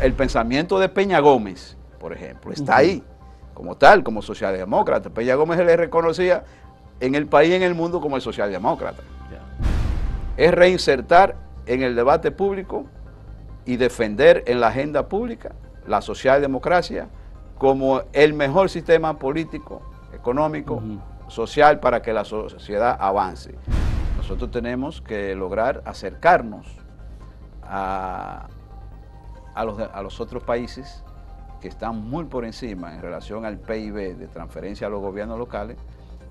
el pensamiento de Peña Gómez, por ejemplo, está ahí, como tal, como socialdemócrata. Peña Gómez se le reconocía en el país y en el mundo como el socialdemócrata. Es reinsertar en el debate público y defender en la agenda pública la socialdemocracia como el mejor sistema político, económico, social para que la sociedad avance. Nosotros tenemos que lograr acercarnos a, a los, otros países que están muy por encima en relación al PIB de transferencia a los gobiernos locales,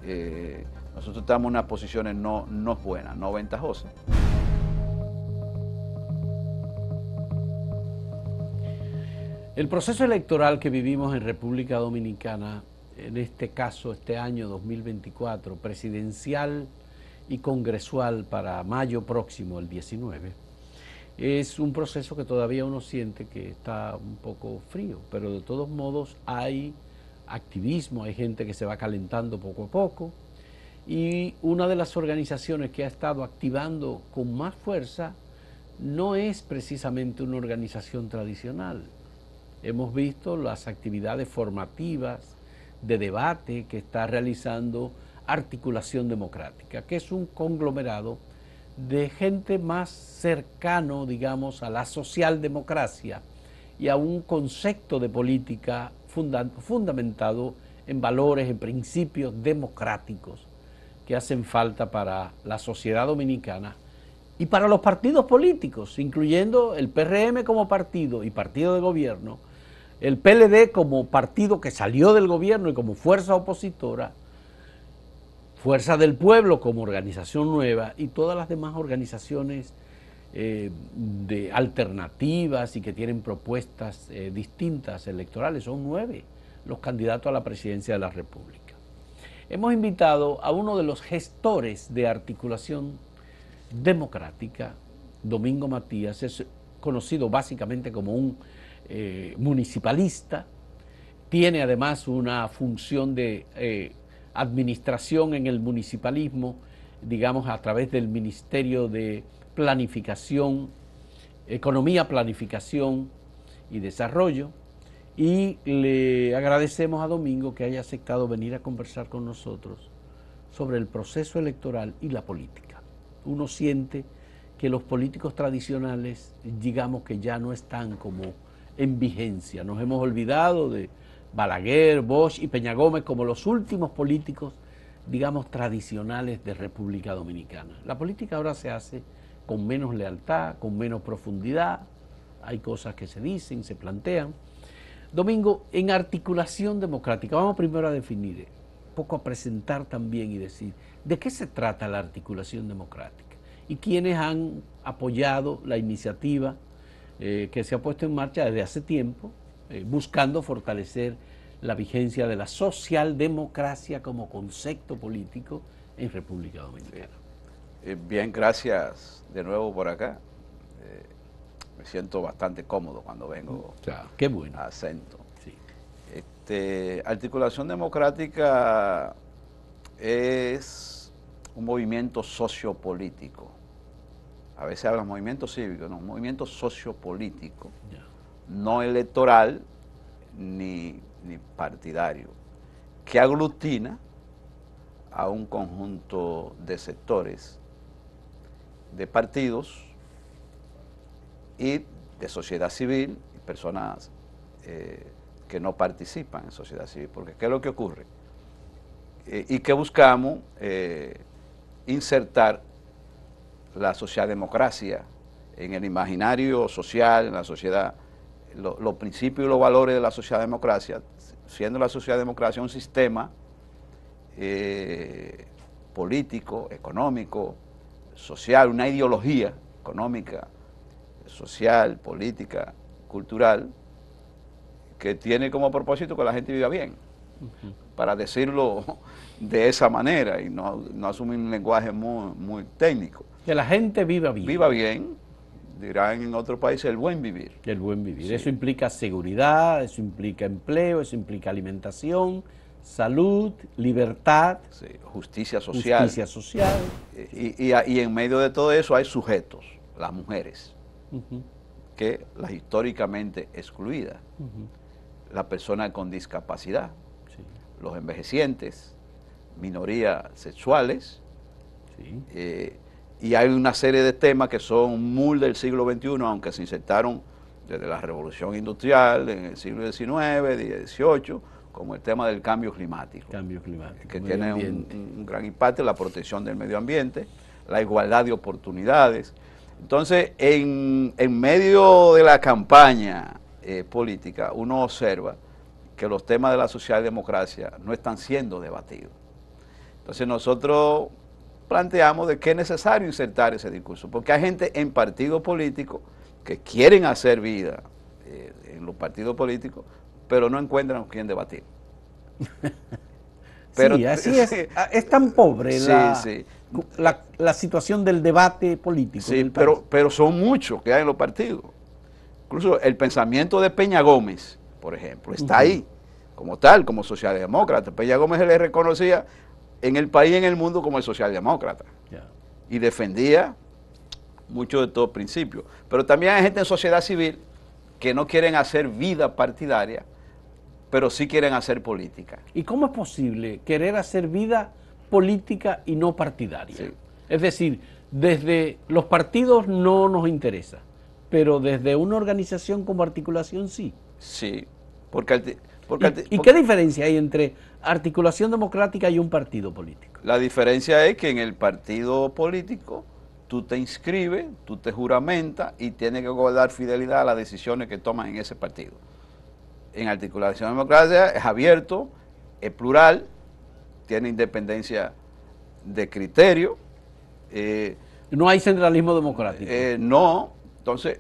eh, nosotros estamos en unas posiciones no, no buenas, no ventajosas. El proceso electoral que vivimos en República Dominicana, en este caso este año 2024, presidencial y congresual para mayo próximo, el 19, es un proceso que todavía uno siente que está un poco frío, pero de todos modos hay activismo, hay gente que se va calentando poco a poco y una de las organizaciones que ha estado activando con más fuerza no es precisamente una organización tradicional. Hemos visto las actividades formativas de debate que está realizando Articulación Democrática, que es un conglomerado de gente más cercano, digamos, a la socialdemocracia y a un concepto de política fundamentado en valores, en principios democráticos que hacen falta para la sociedad dominicana y para los partidos políticos, incluyendo el PRM como partido y partido de gobierno, el PLD como partido que salió del gobierno y como fuerza opositora, Fuerza del Pueblo como organización nueva y todas las demás organizaciones eh, de alternativas y que tienen propuestas eh, distintas electorales. Son nueve los candidatos a la presidencia de la República. Hemos invitado a uno de los gestores de articulación democrática, Domingo Matías, es conocido básicamente como un eh, municipalista, tiene además una función de administración en el municipalismo, digamos, a través del Ministerio de Planificación, Economía, Planificación y Desarrollo. Y le agradecemos a Domingo que haya aceptado venir a conversar con nosotros sobre el proceso electoral y la política. Uno siente que los políticos tradicionales, digamos que ya no están como en vigencia, nos hemos olvidado de Balaguer, Bosch y Peña Gómez como los últimos políticos, digamos, tradicionales de República Dominicana. La política ahora se hace con menos lealtad, con menos profundidad, hay cosas que se dicen, se plantean. Domingo, en articulación democrática, vamos primero a definir, poco a presentar también y decir, ¿de qué se trata la articulación democrática? ¿Y quiénes han apoyado la iniciativa eh, que se ha puesto en marcha desde hace tiempo eh, buscando fortalecer la vigencia de la socialdemocracia como concepto político en República Dominicana. Eh, bien, gracias de nuevo por acá. Eh, me siento bastante cómodo cuando vengo qué bueno. a acento. Este, articulación democrática es un movimiento sociopolítico. A veces hablan movimiento cívico, no, un movimiento sociopolítico. Ya no electoral ni, partidario, que aglutina a un conjunto de sectores, de partidos y de sociedad civil, personas eh, que no participan en sociedad civil, porque ¿qué es lo que ocurre? Eh, y que buscamos eh, insertar la socialdemocracia en el imaginario social, en la sociedad los principios y los valores de la sociedad democracia, siendo la sociedad democracia un sistema eh, político, económico, social, una ideología económica, social, política, cultural, que tiene como propósito que la gente viva bien, para decirlo de esa manera y no, no asumir un lenguaje muy, muy técnico. Que la gente viva bien. Viva bien, dirán en otro país, el buen vivir. El buen vivir. Eso implica seguridad, eso implica empleo, eso implica alimentación, salud, libertad. Justicia social. Justicia social. Y, en medio de todo eso hay sujetos, las mujeres, que las históricamente excluidas. las personas La persona con discapacidad, los envejecientes, minorías sexuales. Eh, y hay una serie de temas que son muy del siglo XXI, aunque se insertaron desde la revolución industrial en el siglo XIX, XVIII, como el tema del cambio climático. Cambio climático. Que tiene un, gran impacto en la protección del medio ambiente, la igualdad de oportunidades. Entonces, en, medio de la campaña eh, política, uno observa que los temas de la socialdemocracia no están siendo debatidos. Entonces, nosotros planteamos de que es necesario insertar ese discurso, porque hay gente en partidos políticos que quieren hacer vida eh, en los partidos políticos, pero no encuentran quién debatir. pero, sí, así es. Ah, es tan pobre la, La, situación del debate político. Sí, pero, pero son muchos que hay en los partidos. Incluso el pensamiento de Peña Gómez, por ejemplo, está ahí, como tal, como socialdemócrata. Peña Gómez le reconocía en el país, y en el mundo, como el socialdemócrata. Y defendía muchos de estos principios. Pero también hay gente en sociedad civil que no quieren hacer vida partidaria, pero sí quieren hacer política. ¿Y cómo es posible querer hacer vida política y no partidaria? Es decir, desde los partidos no nos interesa, pero desde una organización como articulación sí. Sí, porque ¿Y, qué diferencia hay entre articulación democrática y un partido político? La diferencia es que en el partido político tú te inscribes, tú te juramentas y tienes que guardar fidelidad a las decisiones que tomas en ese partido. En articulación democrática es abierto, es plural, tiene independencia de criterio. Eh, no hay centralismo democrático. Eh, no, entonces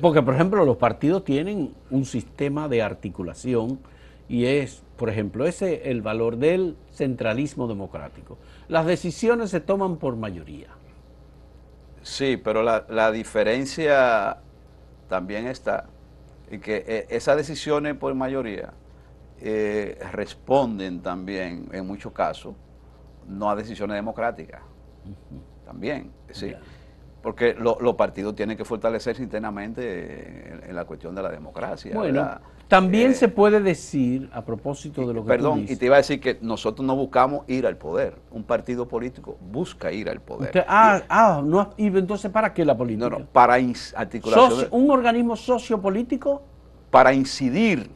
porque, por ejemplo, los partidos tienen un sistema de articulación y es, por ejemplo, ese el valor del centralismo democrático. Las decisiones se toman por mayoría. Sí, pero la, diferencia también está en que eh, esas decisiones por mayoría eh, responden también, en muchos casos, no a decisiones democráticas. También, sí porque los partidos tienen que fortalecerse internamente en, la cuestión de la democracia. Bueno, también eh, se puede decir, a propósito de lo que Perdón, y te iba a decir que nosotros no buscamos ir al poder. Un partido político busca ir al poder. ah, ah, no, y entonces ¿para qué la política? No, no, para articular. ¿Un organismo sociopolítico? Para incidir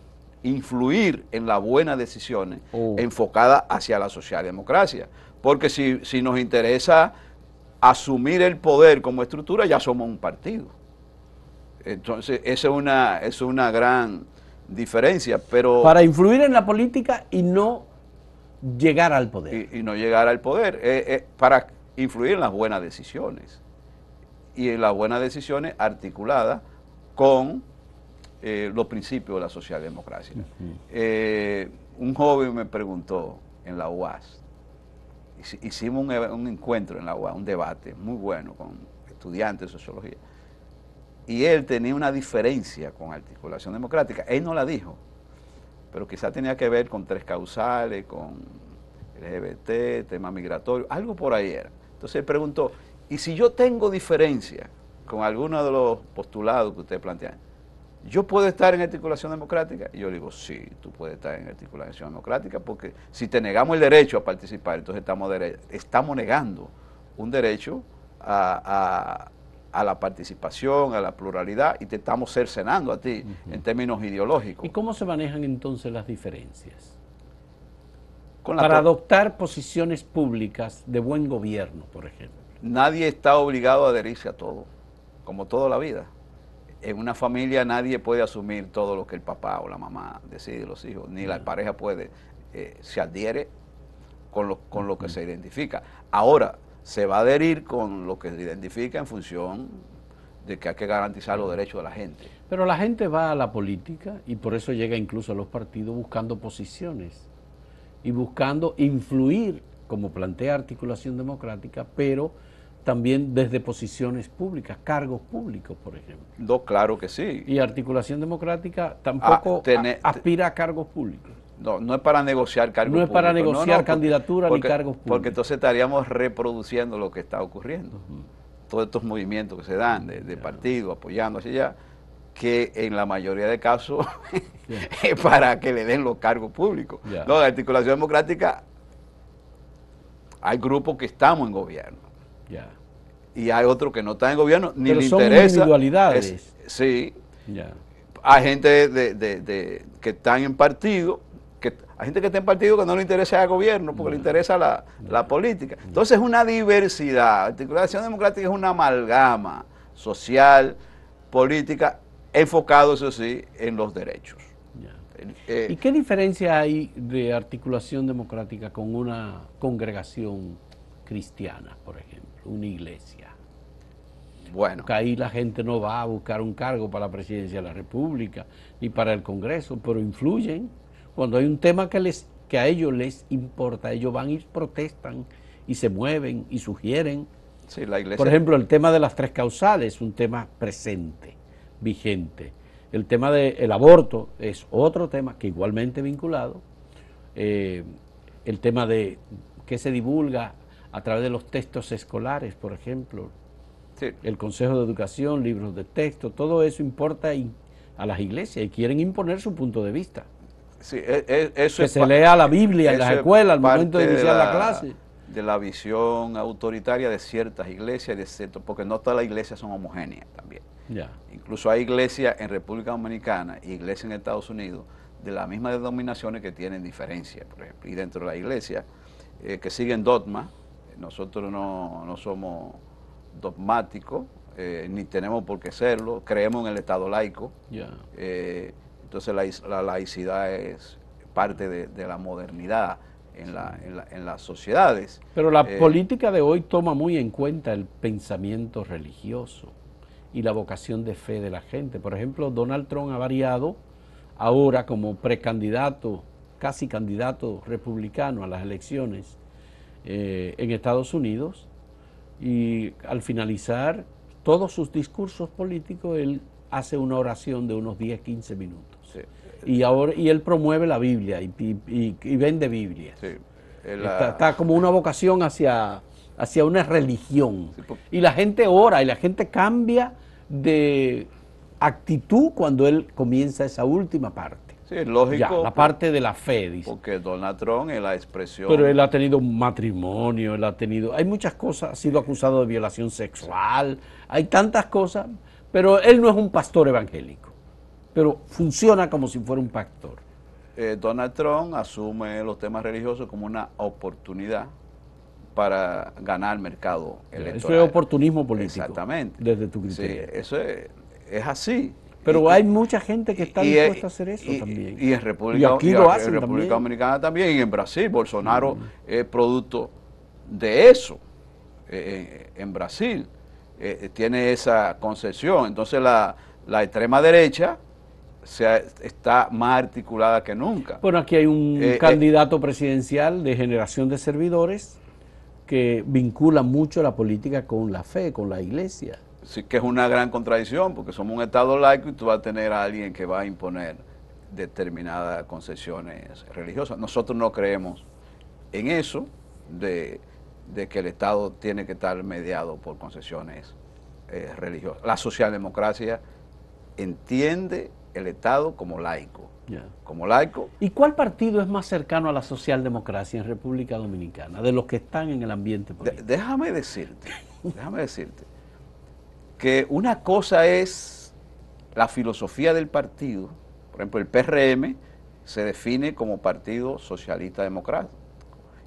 influir en las buenas decisiones enfocada oh. enfocadas hacia la socialdemocracia. Porque si, si nos interesa asumir el poder como estructura, ya somos un partido. Entonces, esa es una, es una gran diferencia. Pero, Para influir en la política y no llegar al poder. Y, no llegar al poder. Eh, eh, para influir en las buenas decisiones. Y en las buenas decisiones articuladas con eh, los principios de la socialdemocracia. un joven me preguntó en la UAS, hicimos un, encuentro en la UA, un debate muy bueno con estudiantes de sociología. Y él tenía una diferencia con articulación democrática. Él no la dijo, pero quizá tenía que ver con tres causales, con LGBT, tema migratorio, algo por ahí era. Entonces él preguntó, ¿y si yo tengo diferencia con alguno de los postulados que usted plantea? yo puedo estar en articulación democrática. Y yo le digo, sí, tú puedes estar en articulación democrática porque si te negamos el derecho a participar, entonces estamos, negando un derecho a, la participación, a la pluralidad y te estamos cercenando a ti en términos ideológicos. ¿Y cómo se manejan entonces las diferencias? Para adoptar posiciones públicas de buen gobierno, por ejemplo. Nadie está obligado a adherirse a todo, como toda la vida en una familia nadie puede asumir todo lo que el papá o la mamá decide los hijos, ni la pareja puede, eh, se adhiere con lo, con lo que se identifica. Ahora, se va a adherir con lo que se identifica en función de que hay que garantizar los derechos de la gente. Pero la gente va a la política y por eso llega incluso a los partidos buscando posiciones y buscando influir, como plantea Articulación Democrática, pero también desde posiciones públicas, cargos públicos, por ejemplo. No, claro que sí. Y articulación democrática tampoco ah, aspira a cargos públicos. No, no es para negociar cargos públicos. No es para negociar candidaturas ni cargos públicos. Porque entonces estaríamos reproduciendo lo que está ocurriendo. Todos estos movimientos que se dan de, partido apoyando así ya, que en la mayoría de casos es para que le den los cargos públicos. No, articulación democrática, hay grupos que estamos en gobierno. ya y hay otro que no está en gobierno, ni Pero le son Individualidades. sí. Hay gente de, que están en partido, que hay gente que está en partido que no le interesa al gobierno, porque le interesa la, política. Entonces es una diversidad. Articulación democrática es una amalgama social, política, enfocado, eso sí, en los derechos. Eh, ¿Y qué diferencia hay de articulación democrática con una congregación cristiana, por ejemplo, una iglesia? Bueno. ahí la gente no va a buscar un cargo para la presidencia de la República ni para el Congreso, pero influyen. Cuando hay un tema que, les, que a ellos les importa, ellos van y protestan y se mueven y sugieren. Por ejemplo, el tema de las tres causales es un tema presente, vigente. El tema del aborto es otro tema que igualmente vinculado. Eh, el tema de que se divulga a través de los textos escolares, por ejemplo, el Consejo de Educación, libros de texto, todo eso importa a las iglesias y quieren imponer su punto de vista. E, e, eso que es se lea la Biblia en las escuelas al momento de iniciar la, clase. De la visión autoritaria de ciertas iglesias, porque no todas las iglesias son homogéneas también. Ya. Incluso hay iglesias en República Dominicana, y iglesias en Estados Unidos, de las mismas denominaciones que tienen diferencias, por ejemplo. Y dentro de la iglesia, eh, que siguen dogma nosotros no, no somos dogmático, eh, ni tenemos por qué serlo, creemos en el Estado laico. Eh, entonces la, laicidad es parte de, la modernidad en, las sociedades. Pero la eh, política de hoy toma muy en cuenta el pensamiento religioso y la vocación de fe de la gente. Por ejemplo, Donald Trump ha variado ahora como precandidato, casi candidato republicano a las elecciones en Estados Unidos y al finalizar todos sus discursos políticos, él hace una oración de unos 10, 15 minutos. Y, ahora, y él promueve la Biblia y, y, vende Biblia. Está, como una vocación hacia, hacia una religión. Y la gente ora y la gente cambia de actitud cuando él comienza esa última parte. Sí, lógico. la parte de la fe, dice. Porque Donald Trump es la expresión. Pero él ha tenido un matrimonio, él ha tenido. Hay muchas cosas, ha sido acusado de violación sexual, hay tantas cosas, pero él no es un pastor evangélico. Pero funciona como si fuera un pastor. Eh, Donald Trump asume los temas religiosos como una oportunidad para ganar mercado electoral. Eso es oportunismo político. Exactamente. Desde tu criterio. Sí, eso es, es así. Pero hay mucha gente que está dispuesta a hacer eso también. Y República, aquí lo hacen en República Dominicana también, y en Brasil. Bolsonaro es producto de eso eh, eh, en Brasil. Eh, tiene esa concesión. Entonces la, la extrema derecha se está más articulada que nunca. Bueno, aquí hay un candidato presidencial de generación de servidores que vincula mucho la política con la fe, con la iglesia sí que es una gran contradicción, porque somos un Estado laico y tú vas a tener a alguien que va a imponer determinadas concesiones religiosas. Nosotros no creemos en eso de, que el Estado tiene que estar mediado por concesiones eh, religiosas. La socialdemocracia entiende el Estado como laico. Como laico. ¿Y cuál partido es más cercano a la socialdemocracia en República Dominicana, de los que están en el ambiente político? déjame decirte, déjame decirte que una cosa es la filosofía del partido, por ejemplo, el PRM se define como Partido Socialista Democrático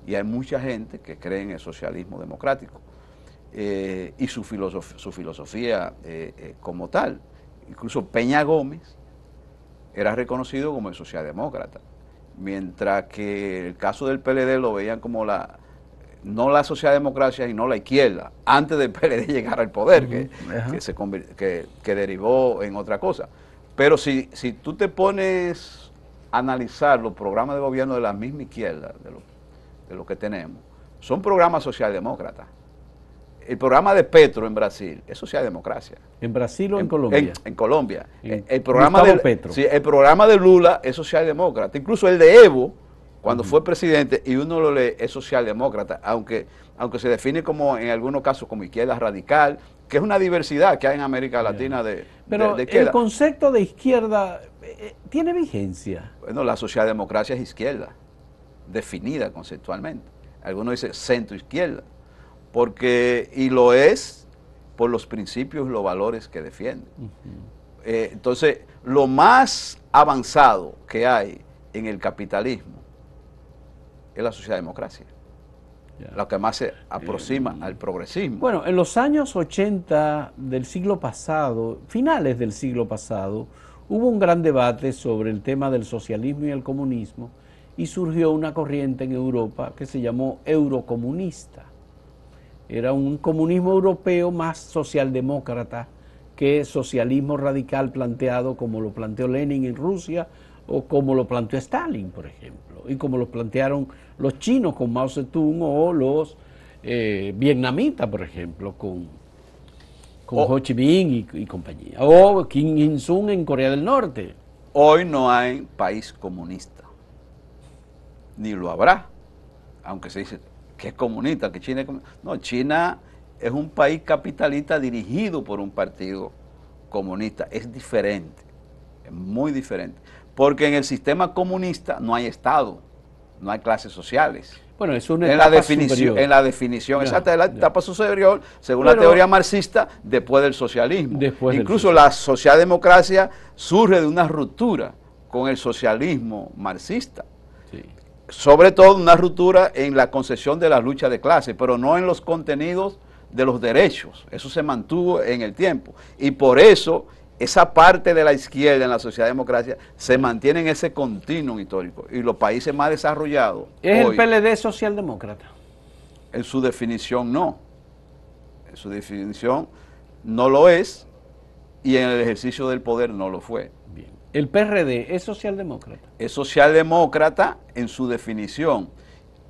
y hay mucha gente que cree en el socialismo democrático eh, y su, filosofía eh, eh, como tal. Incluso Peña Gómez era reconocido como el socialdemócrata, mientras que el caso del PLD lo veían como la, no la socialdemocracia y no la izquierda, antes de llegar al poder, que, se que, derivó en otra cosa. Pero si, si tú te pones a analizar los programas de gobierno de la misma izquierda, de lo, de lo que tenemos, son programas socialdemócratas. El programa de Petro en Brasil es socialdemocracia. ¿En Brasil o en, Colombia? En, Colombia. el, programa de, sí, el programa de Lula es socialdemócrata. Incluso el de Evo, cuando fue presidente, y uno lo lee, es socialdemócrata, aunque, aunque se define como en algunos casos como izquierda radical, que es una diversidad que hay en América Latina de... Pero el concepto de izquierda eh, eh, tiene vigencia. Bueno, la socialdemocracia es izquierda, definida conceptualmente. Algunos dicen centro izquierda, porque, y lo es por los principios y los valores que defiende. Eh, entonces, lo más avanzado que hay en el capitalismo es la socialdemocracia. Lo que más se eh, aproxima al progresismo. Bueno, en los años 80 del siglo pasado, finales del siglo pasado, hubo un gran debate sobre el tema del socialismo y el comunismo y surgió una corriente en Europa que se llamó eurocomunista. Era un comunismo europeo más socialdemócrata que socialismo radical planteado como lo planteó Lenin en Rusia o como lo planteó Stalin, por ejemplo y como los plantearon los chinos con Mao Zedong o los eh, vietnamitas, por ejemplo, con, con Ho Chi Minh y, compañía, o Kim Il-sung en Corea del Norte. Hoy no hay país comunista, ni lo habrá, aunque se dice que es comunista, que China es comunista. No, China es un país capitalista dirigido por un partido comunista, es diferente, es muy diferente. Porque en el sistema comunista no hay Estado, no hay clases sociales. Bueno, es una en etapa la definición, En la definición exacta de la etapa superior, según la teoría marxista, después del socialismo. Incluso la socialdemocracia surge de una ruptura con el socialismo marxista. sobre todo una ruptura en la concesión de la lucha de clase, pero no en los contenidos de los derechos. Eso se mantuvo en el tiempo. Y por eso esa parte de la izquierda en la sociedad se mantiene en ese continuo histórico. Y los países más desarrollados. ¿Es el PLD socialdemócrata? En su definición, no. En su definición, no lo es. Y en el ejercicio del poder, no lo fue. Bien. ¿El PRD es socialdemócrata? Es socialdemócrata en su definición.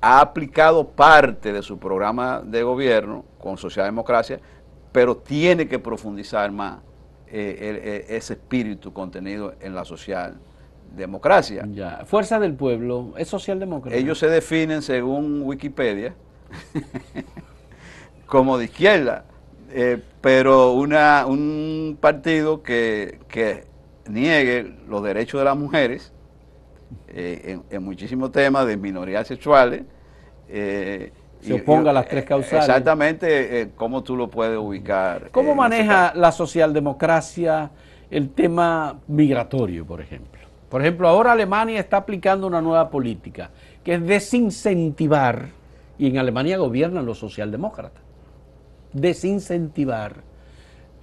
Ha aplicado parte de su programa de gobierno con socialdemocracia, pero tiene que profundizar más eh, eh, ese espíritu contenido en la social democracia. Ya. Fuerza del Pueblo es socialdemocracia Ellos se definen, según Wikipedia, como de izquierda, eh, pero una, un partido que, niegue los derechos de las mujeres en, muchísimos temas de minorías sexuales se oponga a las tres eh, causales. Exactamente, eh, ¿cómo tú lo puedes ubicar? ¿Cómo maneja la socialdemocracia el tema migratorio, por ejemplo? Por ejemplo, ahora Alemania está aplicando una nueva política, que es desincentivar, y en Alemania gobiernan los socialdemócratas, desincentivar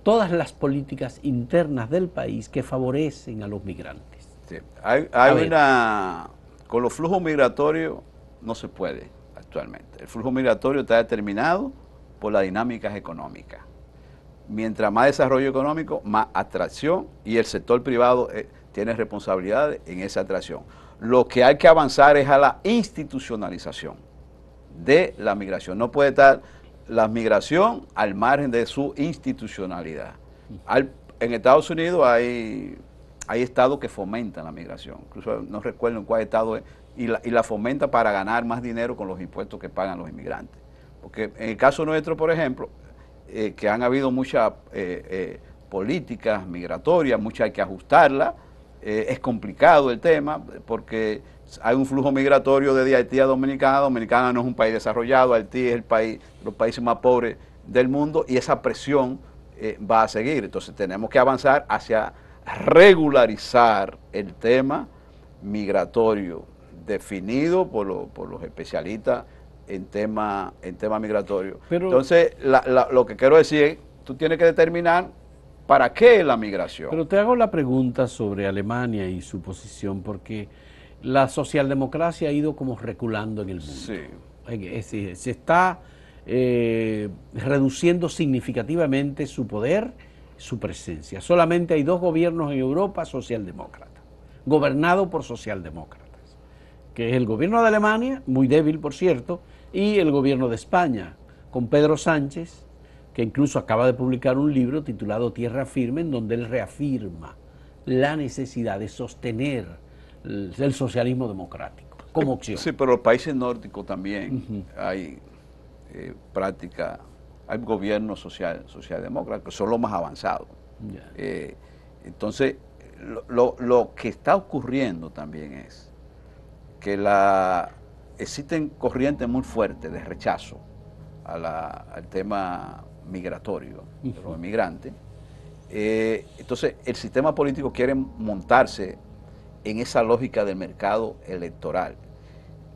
todas las políticas internas del país que favorecen a los migrantes. Hay, una... Con los flujos migratorios no se puede actualmente. El flujo migratorio está determinado por las dinámicas económicas. Mientras más desarrollo económico, más atracción y el sector privado eh, tiene responsabilidades en esa atracción. Lo que hay que avanzar es a la institucionalización de la migración. No puede estar la migración al margen de su institucionalidad. en Estados Unidos hay, hay estados que fomentan la migración. Incluso no recuerdo en cuál estado es y la, fomenta para ganar más dinero con los impuestos que pagan los inmigrantes. Porque en el caso nuestro, por ejemplo, eh, que han habido muchas eh, eh, políticas migratorias, muchas hay que ajustarlas, es complicado el tema porque hay un flujo migratorio desde Haití a Dominicana, Dominicana no es un país desarrollado, Haití es el país, los países más pobres del mundo y esa presión va a seguir. Entonces tenemos que avanzar hacia regularizar el tema migratorio definido por, los especialistas en tema, en tema migratorio. Entonces, lo que quiero decir es, tú tienes que determinar para qué la migración. Pero te hago la pregunta sobre Alemania y su posición, porque la socialdemocracia ha ido como reculando en el mundo. Sí. Es, se está eh, reduciendo significativamente su poder, su presencia. Solamente hay dos gobiernos en Europa socialdemócratas, gobernados por socialdemócratas que es el gobierno de Alemania, muy débil por cierto, y el gobierno de España, con Pedro Sánchez, que incluso acaba de publicar un libro titulado Tierra Firme, en donde él reafirma la necesidad de sostener el, socialismo democrático como opción. Sí, pero los países nórdicos también hay eh, práctica, hay gobierno social, socialdemócrata, que son los más avanzados. Eh, entonces, lo que está ocurriendo también es que existen corrientes muy fuertes de rechazo al tema migratorio de los inmigrantes. Eh, entonces, el sistema político quiere montarse en esa lógica del mercado electoral.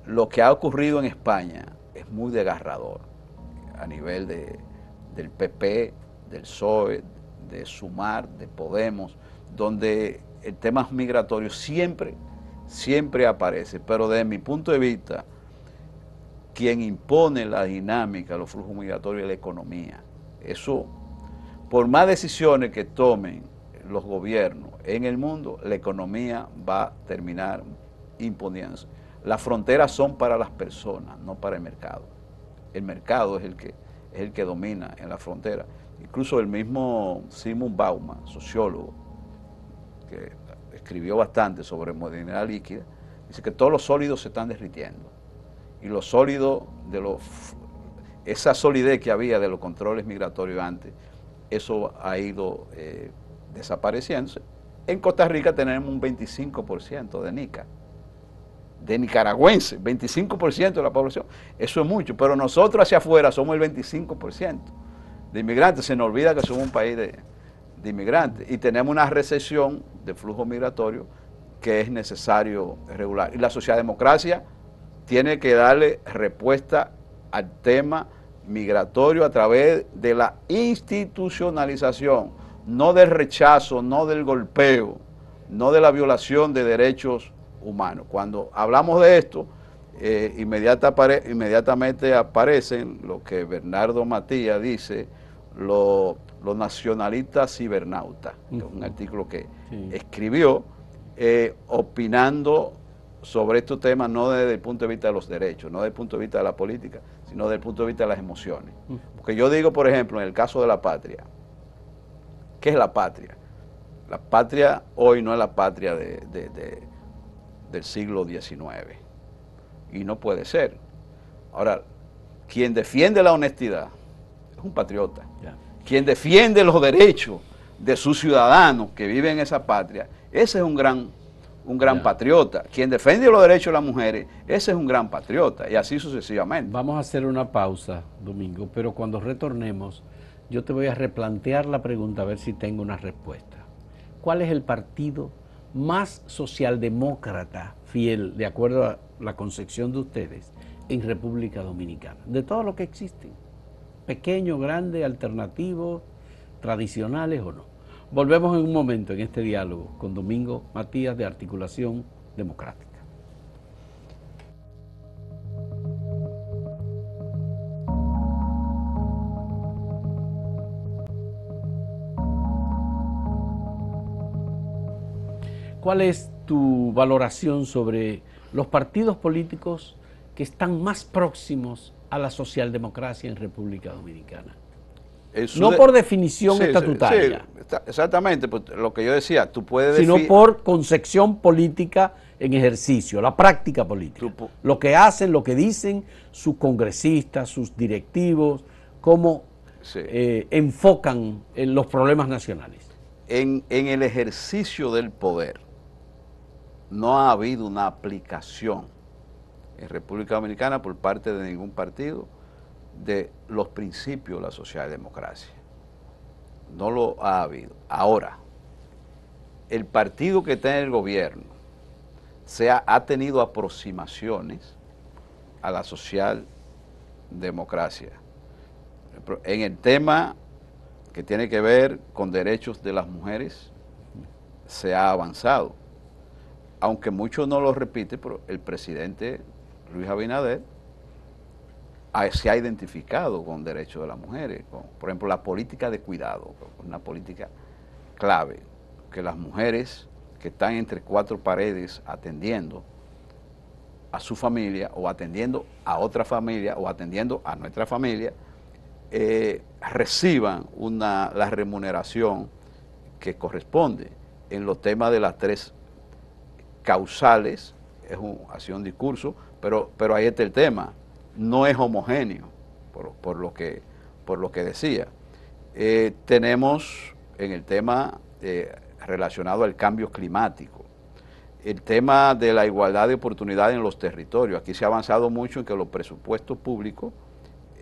Lo que ha ocurrido en España es muy desgarrador a nivel de, del PP, del PSOE, de Sumar, de Podemos, donde el tema migratorio siempre siempre aparece, pero desde mi punto de vista, quien impone la dinámica, los flujos migratorios es la economía. Eso, por más decisiones que tomen los gobiernos en el mundo, la economía va a terminar imponiéndose. Las fronteras son para las personas, no para el mercado. El mercado es el que, es el que domina en la frontera. Incluso el mismo Simon Bauman, sociólogo, que escribió bastante sobre modernidad líquida, dice que todos los sólidos se están derritiendo. Y los sólidos de los esa solidez que había de los controles migratorios antes, eso ha ido eh, desapareciéndose. En Costa Rica tenemos un 25% de NICA, de nicaragüense, 25% de la población. Eso es mucho, pero nosotros hacia afuera somos el 25% de inmigrantes. Se nos olvida que somos un país de, de inmigrantes y tenemos una recesión de flujo migratorio que es necesario regular. Y la socialdemocracia tiene que darle respuesta al tema migratorio a través de la institucionalización, no del rechazo, no del golpeo, no de la violación de derechos humanos. Cuando hablamos de esto, eh, inmediata inmediatamente aparecen lo que Bernardo Matías dice, lo, los nacionalistas cibernautas, que es un artículo que escribió eh, opinando sobre estos temas no desde el punto de vista de los derechos, no desde el punto de vista de la política, sino desde el punto de vista de las emociones. Porque yo digo, por ejemplo, en el caso de la patria, ¿qué es la patria? La patria hoy no es la patria de, del siglo XIX. Y no puede ser. Ahora, quien defiende la honestidad es un patriota quien defiende los derechos de sus ciudadanos que viven en esa patria, ese es un gran, un gran patriota. Quien defiende los derechos de las mujeres, ese es un gran patriota, y así sucesivamente. Vamos a hacer una pausa, Domingo, pero cuando retornemos, yo te voy a replantear la pregunta a ver si tengo una respuesta. ¿Cuál es el partido más socialdemócrata fiel, de acuerdo a la concepción de ustedes, en República Dominicana? De todo lo que existe pequeño, grande, alternativos, tradicionales o no. Volvemos en un momento en este diálogo con Domingo Matías de Articulación Democrática. ¿Cuál es tu valoración sobre los partidos políticos que están más próximos a la socialdemocracia en República Dominicana. No por definición estatutaria. exactamente, pues, lo que yo decía, tú puedes... Sino por concepción política en ejercicio, la práctica política. lo que hacen, lo que dicen sus congresistas, sus directivos, cómo eh, enfocan en los problemas nacionales. en el ejercicio del poder no ha habido una aplicación en República Dominicana por parte de ningún partido de los principios de la socialdemocracia. No lo ha habido. Ahora, el partido que está en el gobierno se ha, ha tenido aproximaciones a la socialdemocracia. En el tema que tiene que ver con derechos de las mujeres, se ha avanzado. Aunque muchos no lo repiten, pero el presidente Luis Abinader ah, se ha identificado con derechos de las mujeres, por ejemplo, la política de cuidado, una política clave, que las mujeres que están entre cuatro paredes atendiendo a su familia o atendiendo a otra familia o atendiendo a nuestra familia, eh, reciban una, la remuneración que corresponde en los temas de las tres causales, es ha sido un discurso pero, pero ahí está el tema, no es homogéneo, por, lo, que, decía. Eh, tenemos en el tema eh, relacionado al cambio climático, el tema de la igualdad de oportunidades en los territorios. Aquí se ha avanzado mucho en que los presupuestos públicos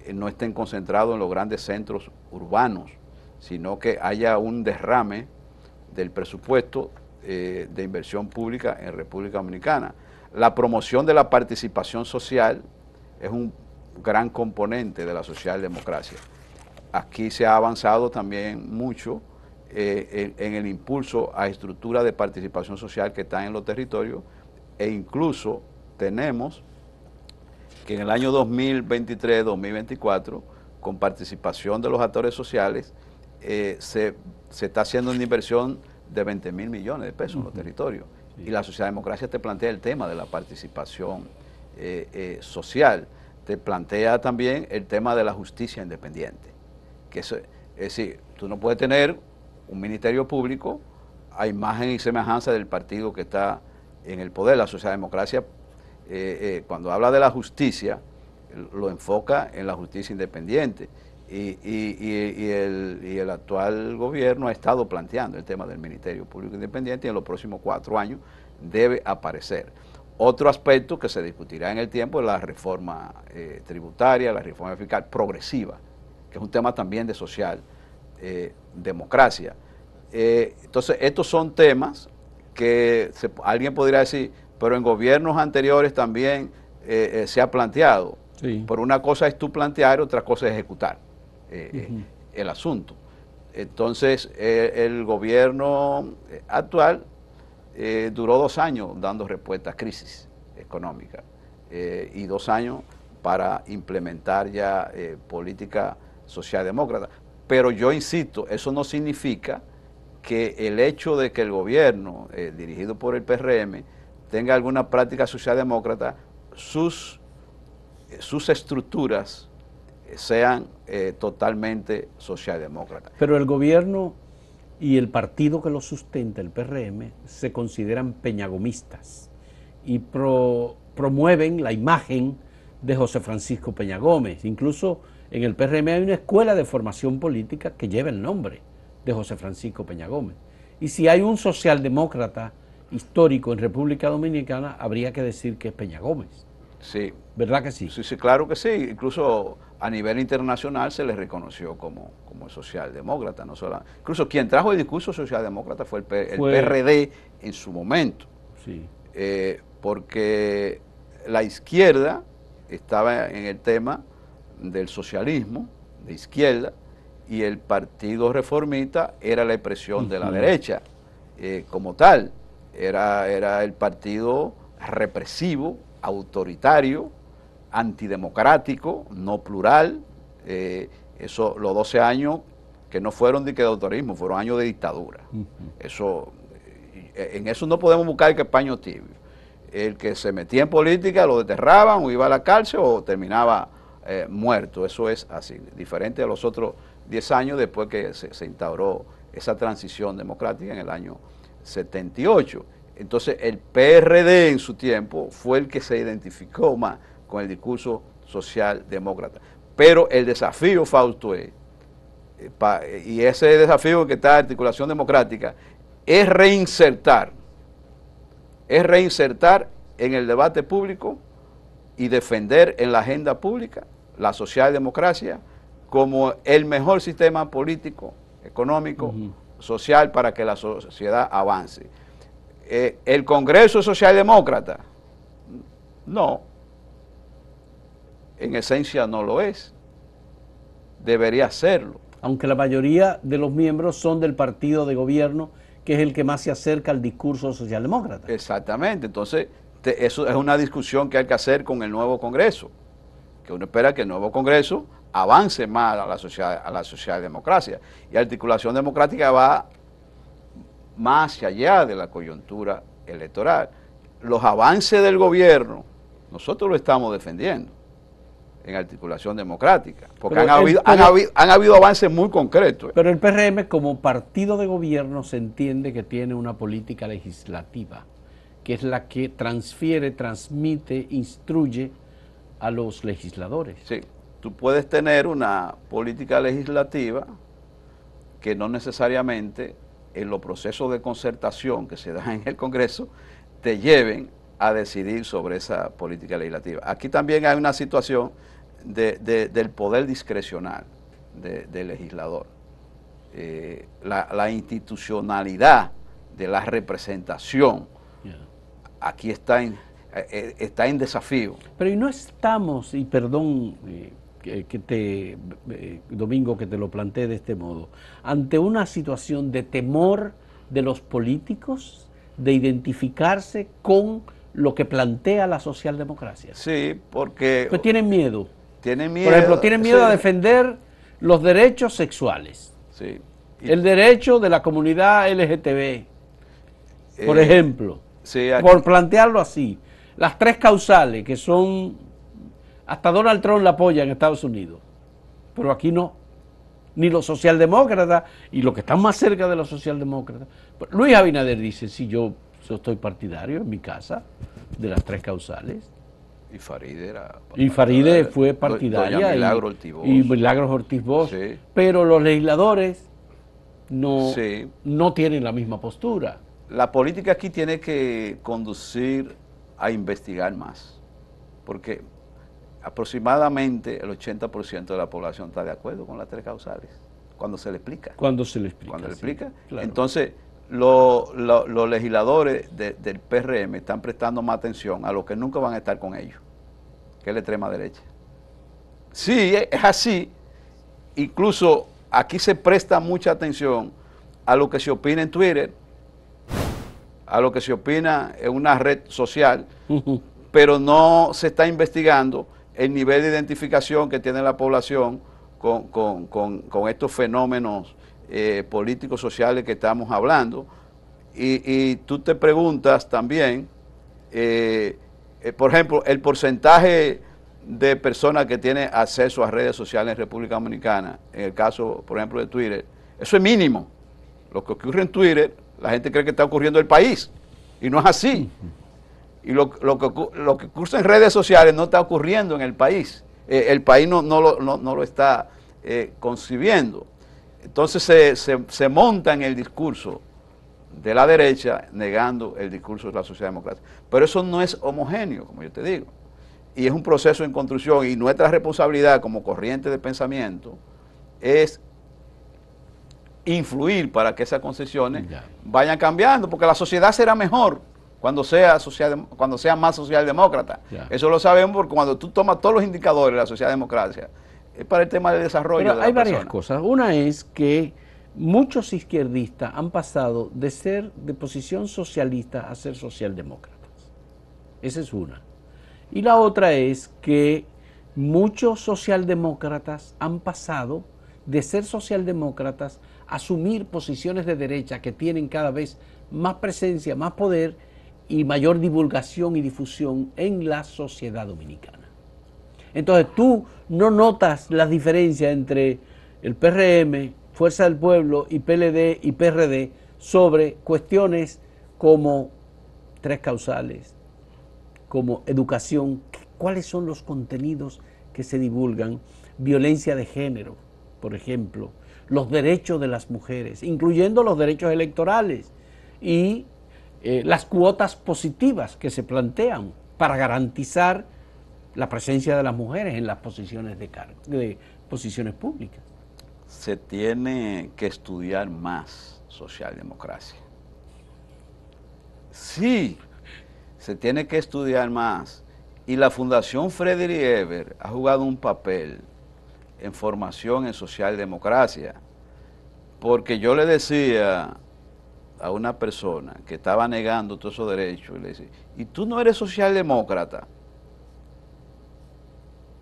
eh, no estén concentrados en los grandes centros urbanos, sino que haya un derrame del presupuesto de inversión pública en República Dominicana. La promoción de la participación social es un gran componente de la socialdemocracia. Aquí se ha avanzado también mucho eh, en, el impulso a estructuras de participación social que están en los territorios e incluso tenemos que en el año 2023-2024, con participación de los actores sociales, eh, se, está haciendo una inversión de 20 mil millones de pesos en los territorios y la socialdemocracia te plantea el tema de la participación eh, eh, social, te plantea también el tema de la justicia independiente. Que es, es decir, tú no puedes tener un ministerio público a imagen y semejanza del partido que está en el poder. La socialdemocracia, democracia eh, cuando habla de la justicia, lo enfoca en la justicia independiente y, el, actual gobierno ha estado planteando el tema del Ministerio Público Independiente y en los próximos cuatro años debe aparecer. Otro aspecto que se discutirá en el tiempo es la reforma eh, tributaria, la reforma fiscal progresiva, que es un tema también de social eh, democracia. Eh, entonces, estos son temas que alguien podría decir, pero en gobiernos anteriores también se ha planteado. Por una cosa es tú plantear, otra cosa es ejecutar. Eh, el asunto. Entonces, eh, el gobierno eh, actual duró dos años dando respuesta a crisis económica y dos años para implementar ya política socialdemócrata. Pero yo insisto, eso no significa que el hecho de que el gobierno dirigido por el PRM tenga alguna práctica socialdemócrata, sus, sus estructuras sean eh, totalmente socialdemócratas. Pero el gobierno y el partido que lo sustenta, el PRM, se consideran peñagomistas y promueven la imagen de José Francisco Peña Gómez. Incluso en el PRM hay una escuela de formación política que lleva el nombre de José Francisco Peña Gómez. Y si hay un socialdemócrata histórico en República Dominicana, habría que decir que es Peña Gómez. Sí. ¿Verdad que sí? Sí, sí, claro que sí. Incluso a nivel internacional se le reconoció como, como socialdemócrata. No solo, incluso quien trajo el discurso socialdemócrata fue el, PRD en su momento. Sí. Eh, porque la izquierda estaba en el tema del socialismo, de izquierda, y el partido reformista era la expresión de la derecha eh, como tal. Era, era el partido represivo, autoritario, antidemocrático, no plural. Eh, eso, los 12 años que no fueron de, de autorismo, fueron años de dictadura. Eso, eh, en eso no podemos buscar el que paño tibio. El que se metía en política lo deterraban o iba a la cárcel o terminaba eh, muerto. Eso es así, diferente a los otros 10 años después que se instauró esa transición democrática en el año 78. Entonces el PRD en su tiempo fue el que se identificó más con el discurso socialdemócrata. Pero el desafío, Fausto, eh, eh, y ese desafío que está la articulación democrática, es reinsertar, es reinsertar en el debate público y defender en la agenda pública la socialdemocracia como el mejor sistema político, económico, social para que la sociedad avance. Eh, ¿El Congreso Socialdemócrata? No, en esencia no lo es. Debería serlo. Aunque la mayoría de los miembros son del partido de gobierno, que es el que más se acerca al discurso socialdemócrata. Exactamente, entonces eso es una discusión que hay que hacer con el nuevo Congreso, que uno espera que el nuevo Congreso avance más a la, sociedad a la socialdemocracia y articulación democrática va más allá de la coyuntura electoral. Los avances del gobierno, nosotros lo estamos defendiendo en articulación democrática, porque han habido, avances muy concretos. Pero el PRM como partido de gobierno se entiende que tiene una política legislativa, que es la que transfiere, transmite, instruye a los legisladores. Sí, tú puedes tener una política legislativa que no necesariamente en los procesos de concertación que se dan en el Congreso te lleven a decidir sobre esa política legislativa. Aquí también hay una situación del poder discrecional del legislador. Eh, la, institucionalidad de la representación aquí está en, eh, eh, está en desafío. Pero y no estamos, y perdón que, te, Domingo, que te lo planteé de este modo, ante una situación de temor de los políticos de identificarse con lo que plantea la socialdemocracia. Sí, porque... Porque tienen miedo. Tienen miedo. Por ejemplo, tienen miedo a defender los derechos sexuales. Sí. el derecho de la comunidad LGTB, por eh, ejemplo. Sí, por plantearlo así. Las tres causales que son... Hasta Donald Trump la apoya en Estados Unidos. Pero aquí no. Ni los socialdemócratas y los que están más cerca de los socialdemócratas. Luis Abinader dice, si yo yo estoy partidario en mi casa de las tres causales. Y Faride era. Y Faride fue partidaria. Milagro y, y Milagros Ortiz Bosch. Pero los legisladores no, no tienen la misma postura. La política aquí tiene que conducir a investigar más. Porque aproximadamente el 80% de la población está de acuerdo con las tres causales. Cuando se le explica. Cuando se le explica. Cuando se le explica. Entonces los, legisladores del PRM están prestando más atención a los que nunca van a estar con ellos, que es la extrema derecha. Sí, es así. Incluso aquí se presta mucha atención a lo que se opina en Twitter, a lo que se opina en una red social, pero no se está investigando el nivel de identificación que tiene la población con estos fenómenos eh, políticos sociales que estamos hablando. Y, tú te preguntas también, eh, eh, por ejemplo, el porcentaje de personas que tienen acceso a redes sociales en República Dominicana, en el caso, por ejemplo, de Twitter, eso es mínimo. Lo que ocurre en Twitter, la gente cree que está ocurriendo en el país, y no es así. Y lo, que, ocurre en redes sociales no está ocurriendo en el país. el país no, no, lo, no lo está concibiendo. Entonces se, monta en el discurso de la derecha negando el discurso de la sociedad democrática. Pero eso no es homogéneo, como yo te digo. Y es un proceso en construcción y nuestra responsabilidad como corriente de pensamiento es influir para que esas concesiones vayan cambiando, porque la sociedad será mejor cuando sea, cuando sea más socialdemócrata. Eso lo sabemos porque cuando tú tomas todos los indicadores de la sociedad democrática, eh, para el tema de desarrollo. hay varias cosas. Una es que muchos izquierdistas han pasado de ser de posición socialista a ser socialdemócratas. Esa es una. Y la otra es que muchos socialdemócratas han pasado de ser socialdemócratas a asumir posiciones de derecha que tienen cada vez más presencia, más poder y mayor divulgación y difusión en la sociedad dominicana. Entonces tú no notas la diferencia entre el PRM, Fuerza del Pueblo y PLD y PRD sobre cuestiones como tres causales, como educación, cuáles son los contenidos que se divulgan, violencia de género, por ejemplo, los derechos de las mujeres, incluyendo los derechos electorales y eh, las cuotas positivas que se plantean para garantizar la presencia de las mujeres en las posiciones de cargo, de posiciones públicas. Se tiene que estudiar más socialdemocracia. Sí, se tiene que estudiar más. Y la Fundación Frederick Ever ha jugado un papel en formación en socialdemocracia. Porque yo le decía a una persona que estaba negando todos esos derechos, y le decía, ¿y tú no eres socialdemócrata?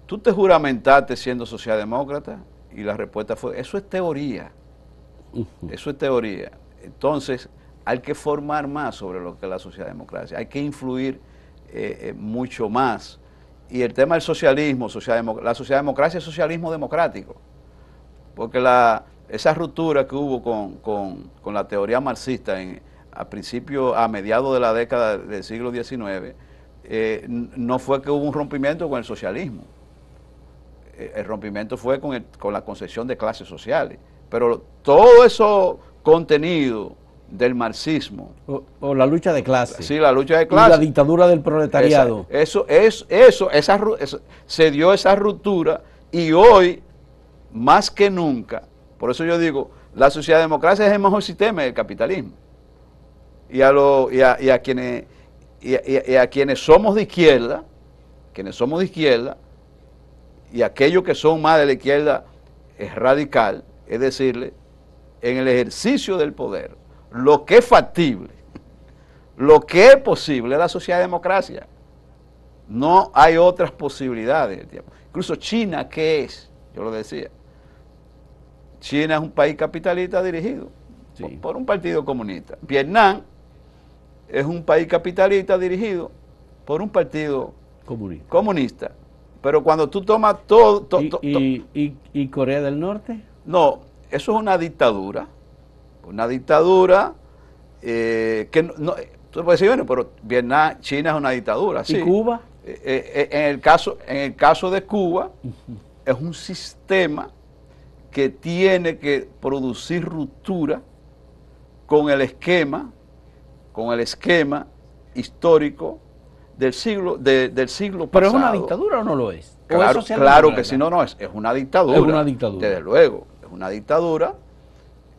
Tú te juramentaste siendo socialdemócrata y la respuesta fue, eso es teoría, eso es teoría. Entonces, hay que formar más sobre lo que es la socialdemocracia, hay que influir eh, eh, mucho más. Y el tema del socialismo, la socialdemocracia es socialismo democrático, porque la, esa ruptura que hubo con, la teoría marxista en, a principio, a mediados de la década del siglo XIX, eh, no fue que hubo un rompimiento con el socialismo, eh, el rompimiento fue con, el, con la concepción de clases sociales. Pero todo eso contenido del marxismo. O, la lucha de clases. Sí, la lucha de clases. Y la dictadura del proletariado. eso, es, eso, esa, se dio esa ruptura y hoy, más que nunca, por eso yo digo, la sociedad democracia es el mejor sistema del capitalismo. Y a, lo, y a, y a quienes, y a quienes somos de izquierda, quienes somos de izquierda, y aquellos que son más de la izquierda es radical, es decirle, en el ejercicio del poder, lo que es factible, lo que es posible es la sociedad de democracia. No hay otras posibilidades. Incluso China, ¿qué es? Yo lo decía. China es un país capitalista dirigido por, un partido comunista. Vietnam es un país capitalista dirigido por un partido comunista. Pero cuando tú tomas todo... ¿Y, Corea del Norte? No, eso es una dictadura. Una dictadura eh, que no, no, puedes decir, bueno, pero Vietnam, China es una dictadura. ¿Y Cuba? Eh, eh, en, el caso, en el caso de Cuba, es un sistema que tiene que producir ruptura con el esquema, con el esquema histórico del siglo, del siglo pasado. ¿Pero es una dictadura o no lo es? Claro, claro que si no, no es. Es una dictadura. Es una dictadura. Desde luego, es una dictadura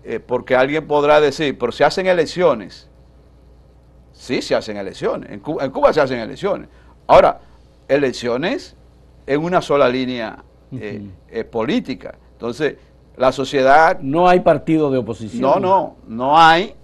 eh, porque alguien podrá decir, pero se hacen elecciones. Sí, se hacen elecciones. En Cuba, se hacen elecciones. Ahora, elecciones en una sola línea eh, política. Entonces, la sociedad... No hay partido de oposición. No, no, no hay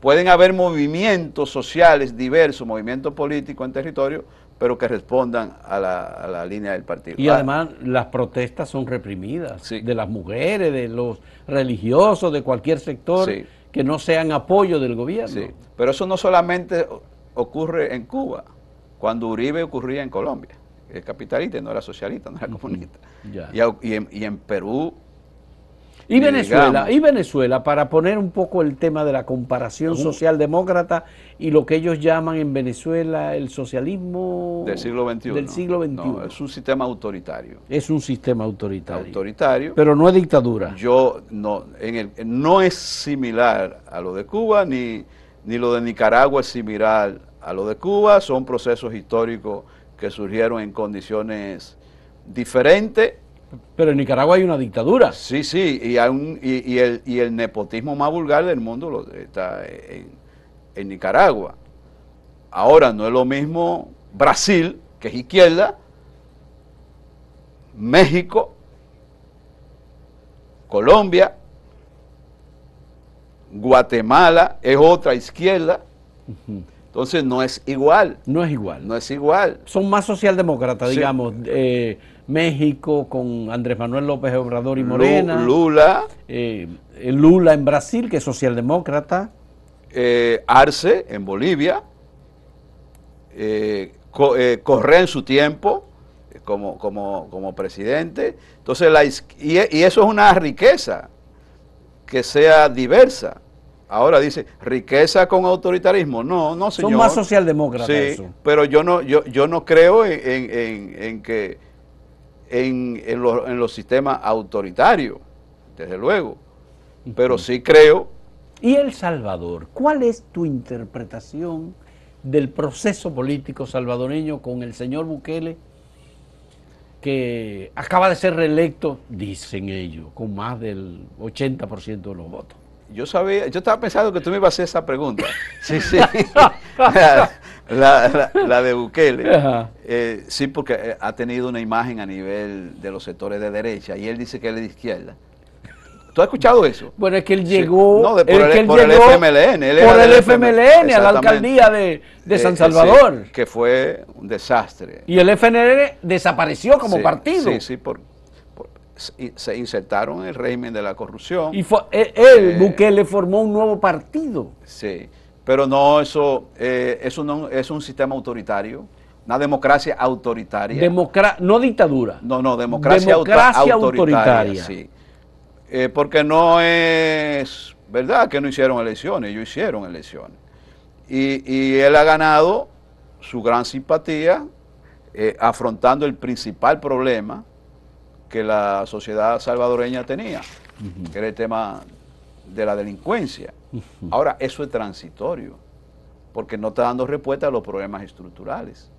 Pueden haber movimientos sociales diversos, movimientos políticos en territorio, pero que respondan a la, línea del partido. Y ah. además las protestas son reprimidas, de las mujeres, de los religiosos, de cualquier sector, que no sean apoyo del gobierno. Pero eso no solamente ocurre en Cuba, cuando Uribe ocurría en Colombia. El capitalista no era socialista, no era comunista. y, en, y en Perú y Venezuela, y Venezuela, para poner un poco el tema de la comparación socialdemócrata y lo que ellos llaman en Venezuela el socialismo del siglo XXI. es un sistema autoritario. Es un sistema autoritario. Autoritario. Pero no es dictadura. Yo no, en el, no es similar a lo de Cuba, ni, ni lo de Nicaragua es similar a lo de Cuba. Son procesos históricos que surgieron en condiciones diferentes pero en Nicaragua hay una dictadura. Sí, sí, y, un, y, el, nepotismo más vulgar del mundo está en, Nicaragua. Ahora no es lo mismo Brasil, que es izquierda, México, Colombia, Guatemala es otra izquierda. Entonces no es igual. No es igual. No es igual. Son más socialdemócratas, digamos. Eh, México con Andrés Manuel López Obrador y Morena. Lula. Eh, Lula en Brasil, que es socialdemócrata. Eh, Arce en Bolivia. Eh, Correa en su tiempo como, presidente. Entonces, la, y, eso es una riqueza, que sea diversa. Ahora dice, riqueza con autoritarismo. No, no, señor. Son más socialdemócratas. pero yo no, yo, no creo en, en que en, en, en los sistemas autoritarios, desde luego, pero sí creo. ¿Y El Salvador? ¿Cuál es tu interpretación del proceso político salvadoreño con el señor Bukele? que acaba de ser reelecto, dicen ellos, con más del 80% de los votos. Yo sabía, yo estaba pensando que tú me ibas a hacer esa pregunta. Sí, sí. La, la, de Bukele. Eh, sí, porque eh, ha tenido una imagen a nivel de los sectores de derecha y él dice que él es de izquierda. ¿Tú has escuchado eso? Bueno, es que él llegó por, el, FMLN. por el FMLN, a la alcaldía de, San eh, Salvador. que fue un desastre. Y el FNL desapareció como partido. Sí, sí, por, se insertaron en el régimen de la corrupción. Y fue, e, él, Bukele, formó un nuevo partido. Sí, pero no, eso, eh, eso no es un sistema autoritario, una democracia autoritaria. Democra no dictadura. No, no, democracia, autoritaria, eh, porque no es verdad que no hicieron elecciones, ellos hicieron elecciones. Y, y él ha ganado su gran simpatía eh, afrontando el principal problema que la sociedad salvadoreña tenía, que era el tema de la delincuencia. Ahora, eso es transitorio, porque no está dando respuesta a los problemas estructurales.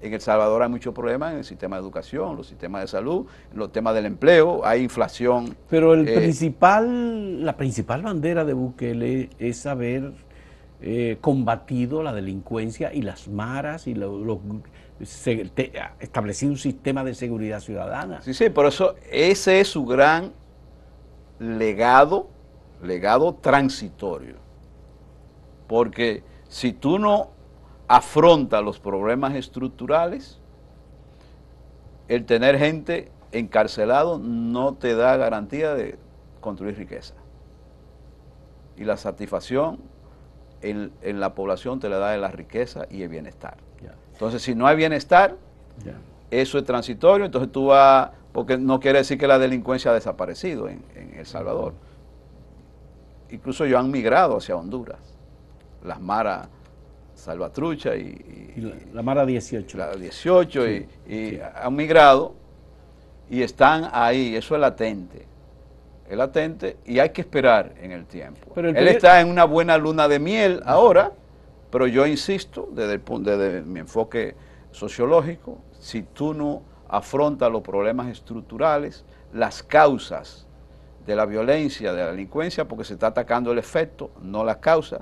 En El Salvador hay muchos problemas en el sistema de educación, los sistemas de salud, los temas del empleo, hay inflación. Pero el eh, principal, la principal bandera de Bukele es haber eh, combatido la delincuencia y las maras y los, establecido un sistema de seguridad ciudadana. Sí, sí, por eso ese es su gran legado legado transitorio, porque si tú no afrontas los problemas estructurales, el tener gente encarcelado no te da garantía de construir riqueza. Y la satisfacción en, la población te la da de la riqueza y el bienestar. Entonces, si no hay bienestar, eso es transitorio, entonces tú vas, porque no quiere decir que la delincuencia ha desaparecido en, El Salvador incluso ellos han migrado hacia Honduras. Las Mara Salvatrucha y, la, Mara 18. La 18 y, han migrado y están ahí, eso es latente. Es latente y hay que esperar en el tiempo. Él está en una buena luna de miel ahora, pero yo insisto, desde, desde mi enfoque sociológico, si tú no afrontas los problemas estructurales, las causas de la violencia, de la delincuencia, porque se está atacando el efecto, no la causa.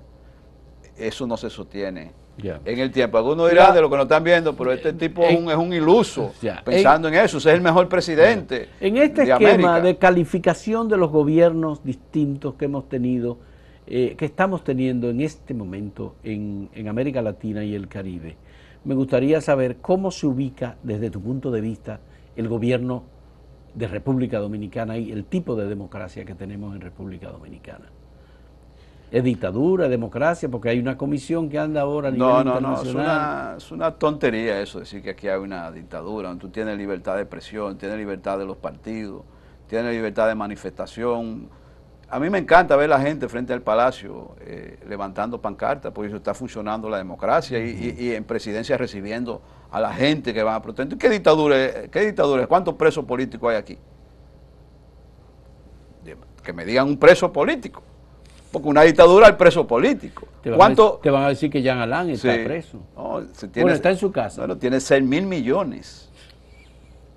Eso no se sostiene en el tiempo. Algunos dirán de lo que no están viendo, pero este eh, tipo es, un, iluso pensando en, eso. es el mejor presidente. En este esquema de calificación de los gobiernos distintos que hemos tenido, eh, que estamos teniendo en este momento en, en, América Latina y el Caribe, me gustaría saber cómo se ubica desde tu punto de vista el gobierno de República Dominicana y el tipo de democracia que tenemos en República Dominicana. ¿Es dictadura, es democracia? Porque hay una comisión que anda ahora a no, no, No, no, es, una, tontería eso, decir que aquí hay una dictadura, donde tú tienes libertad de expresión, tienes libertad de los partidos, tienes libertad de manifestación. A mí me encanta ver la gente frente al palacio eh, levantando pancartas, porque eso está funcionando la democracia y, y en presidencia recibiendo a la gente que va a protestar. ¿Qué dictadura, qué ¿Cuántos presos políticos hay aquí? Que me digan un preso político. Porque una dictadura es preso político. Te van, ¿Cuánto? A, van a decir que Jean Alain está preso. No, bueno, está en su casa. Bueno, tiene 6 mil millones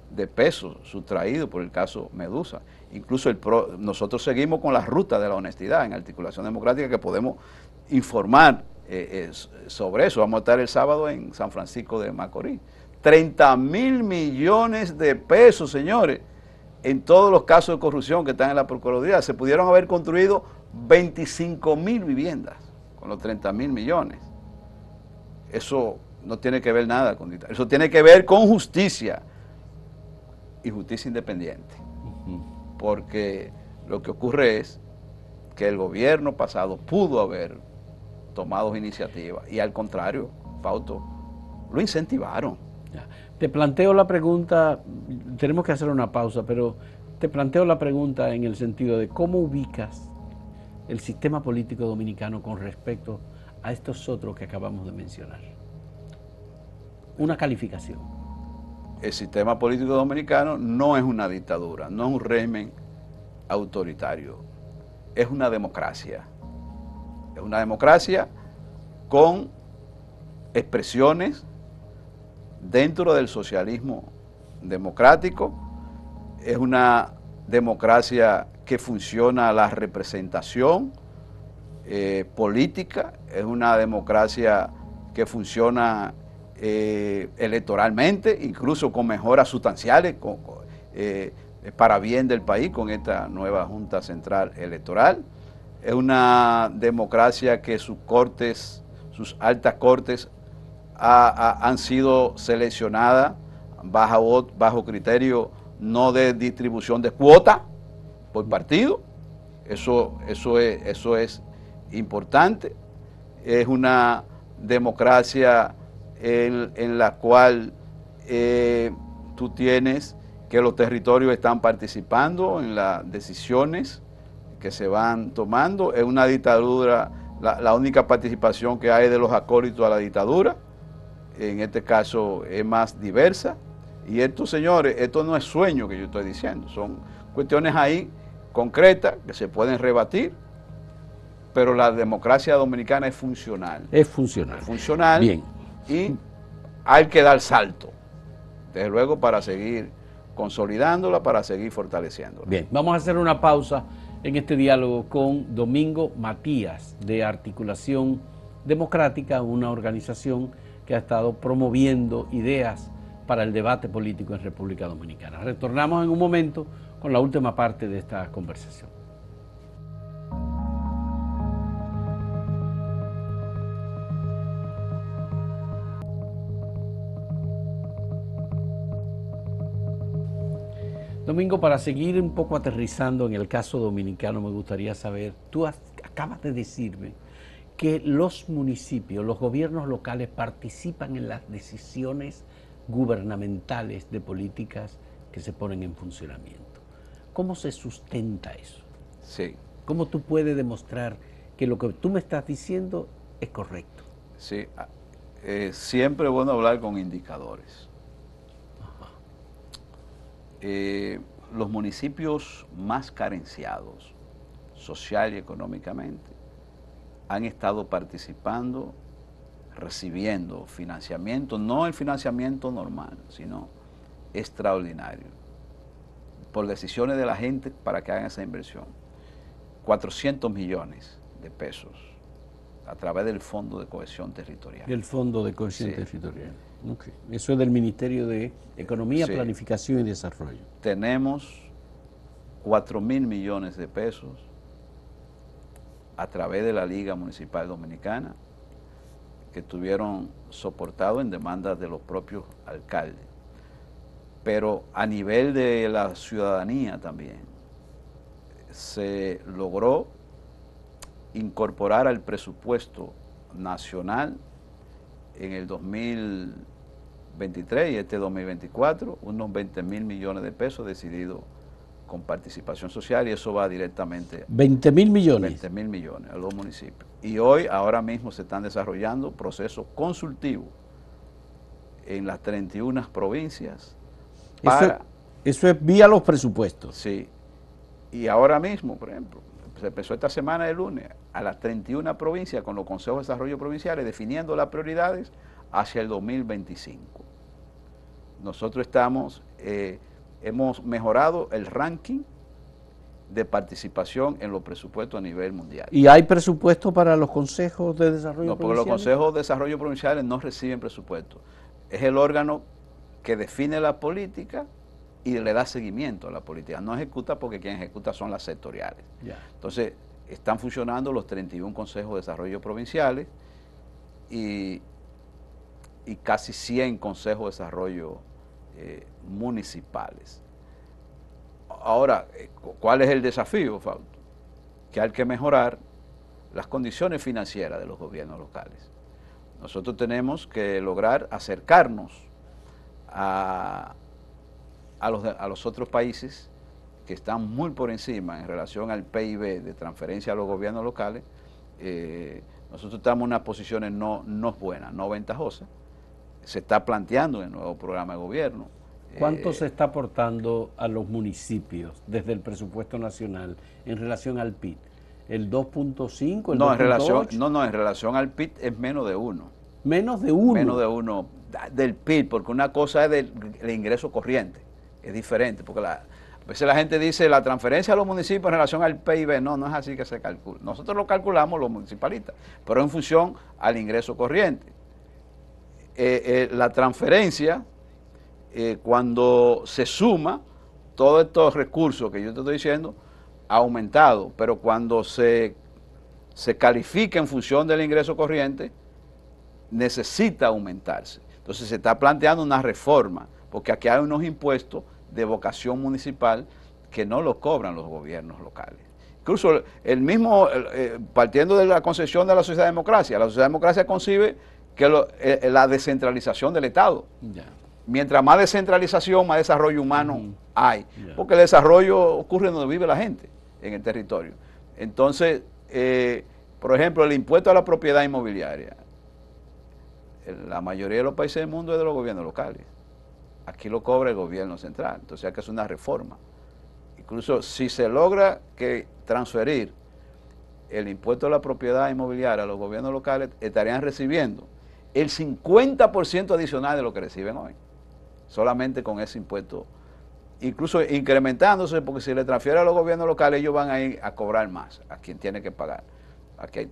de pesos sustraídos por el caso Medusa. Incluso nosotros seguimos con la ruta de la honestidad en articulación democrática que podemos informar eh, eh, sobre eso. Vamos a estar el sábado en San Francisco de Macorís. 30 mil millones de pesos, señores, en todos los casos de corrupción que están en la Procuraduría. Se pudieron haber construido 25 mil viviendas con los 30 mil millones. Eso no tiene que ver nada con Eso tiene que ver con justicia y justicia independiente. Porque lo que ocurre es que el gobierno pasado pudo haber tomados iniciativas Y al contrario, Fauto lo incentivaron. Te planteo la pregunta, tenemos que hacer una pausa, pero te planteo la pregunta en el sentido de cómo ubicas el sistema político dominicano con respecto a estos otros que acabamos de mencionar. Una calificación. El sistema político dominicano no es una dictadura, no es un régimen autoritario, es una democracia una democracia con expresiones dentro del socialismo democrático. Es una democracia que funciona la representación eh, política, es una democracia que funciona eh, electoralmente, incluso con mejoras sustanciales eh, para bien del país con esta nueva Junta Central Electoral. Es una democracia que sus cortes, sus altas cortes, han sido seleccionadas bajo, bajo criterio no de distribución de cuota por partido. Eso, eso, es, eso es importante. Es una democracia en, la cual eh, tú tienes que los territorios están participando en las decisiones que se van tomando. Es una dictadura, la, única participación que hay de los acólitos a la dictadura, en este caso es más diversa. Y estos señores, esto no es sueño que yo estoy diciendo, son cuestiones ahí concretas que se pueden rebatir, pero la democracia dominicana es funcional. Es funcional. funcional. Bien. Y hay que dar salto, desde luego, para seguir consolidándola, para seguir fortaleciéndola. Bien, vamos a hacer una pausa en este diálogo con Domingo Matías de Articulación Democrática, una organización que ha estado promoviendo ideas para el debate político en República Dominicana. Retornamos en un momento con la última parte de esta conversación. Domingo, para seguir un poco aterrizando en el caso dominicano, me gustaría saber, tú acabas de decirme que los municipios, los gobiernos locales participan en las decisiones gubernamentales de políticas que se ponen en funcionamiento. ¿Cómo se sustenta eso? Sí. ¿Cómo tú puedes demostrar que lo que tú me estás diciendo es correcto? Sí, ah, eh, siempre es bueno hablar con indicadores. Eh, los municipios más carenciados social y económicamente han estado participando, recibiendo financiamiento, no el financiamiento normal, sino extraordinario, por decisiones de la gente para que hagan esa inversión. 400 millones de pesos a través del Fondo de Cohesión Territorial. El Fondo de Cohesión Territorial. Eso es del Ministerio de Economía, Planificación y Desarrollo. Tenemos 4 mil millones de pesos a través de la Liga Municipal Dominicana que tuvieron soportado en demandas de los propios alcaldes, pero a nivel de la ciudadanía también se logró incorporar al presupuesto nacional en el 2023 y este 2024 unos 20 mil millones de pesos decididos con participación social y eso va directamente. 20 mil millones. mil millones a los municipios. Y hoy, ahora mismo, se están desarrollando procesos consultivos en las 31 provincias. eso es vía los presupuestos. Sí. Y ahora mismo, por ejemplo, se empezó esta semana el lunes a las 31 provincias con los consejos de desarrollo provinciales definiendo las prioridades hacia el 2025. Nosotros estamos, eh, hemos mejorado el ranking de participación en los presupuestos a nivel mundial. ¿Y hay presupuesto para los consejos de desarrollo No, porque los consejos de desarrollo provinciales no reciben presupuesto. Es el órgano que define la política y le da seguimiento a la política. No ejecuta porque quien ejecuta son las sectoriales. Entonces, están funcionando los 31 consejos de desarrollo provinciales y, casi 100 consejos de desarrollo eh, municipales. Ahora, eh, ¿cuál es el desafío, Fausto? Que hay que mejorar las condiciones financieras de los gobiernos locales. Nosotros tenemos que lograr acercarnos a, a los, a los otros países que están muy por encima en relación al PIB de transferencia a los gobiernos locales, eh, nosotros estamos en unas posiciones no, no buenas, no ventajosas. Se está planteando el nuevo programa de gobierno. Eh, ¿Cuánto se está aportando a los municipios desde el presupuesto nacional en relación al PIB? ¿El 2.5? No, en relación, no, no, en relación al PIB es menos de uno. ¿Menos de uno? Menos de uno del PIB, porque una cosa es el ingreso corriente es diferente, porque la, a veces la gente dice la transferencia a los municipios en relación al PIB, no, no es así que se calcula. Nosotros lo calculamos los municipalistas, pero en función al ingreso corriente. Eh, eh, la transferencia, eh, cuando se suma todos estos recursos que yo te estoy diciendo, ha aumentado, pero cuando se califica en función del ingreso corriente, necesita aumentarse. Entonces se está planteando una reforma, porque aquí hay unos impuestos de vocación municipal que no lo cobran los gobiernos locales. Incluso el mismo, eh, partiendo de la concepción de la sociedad democracia, la sociedad democracia concibe que eh, eh, la descentralización del Estado. Mientras más descentralización, más desarrollo humano hay. Porque el desarrollo ocurre donde vive la gente, en el territorio. Entonces, por ejemplo, el impuesto a la propiedad inmobiliaria. la mayoría de los países del mundo es de los gobiernos locales. Aquí lo cobra el gobierno central, entonces hay que hacer una reforma. Incluso si se logra que transferir el impuesto a la propiedad inmobiliaria a los gobiernos locales, estarían recibiendo el 50% adicional de lo que reciben hoy, solamente con ese impuesto, incluso incrementándose, porque si le transfiere a los gobiernos locales, ellos van a ir a cobrar más a quien tiene que pagar.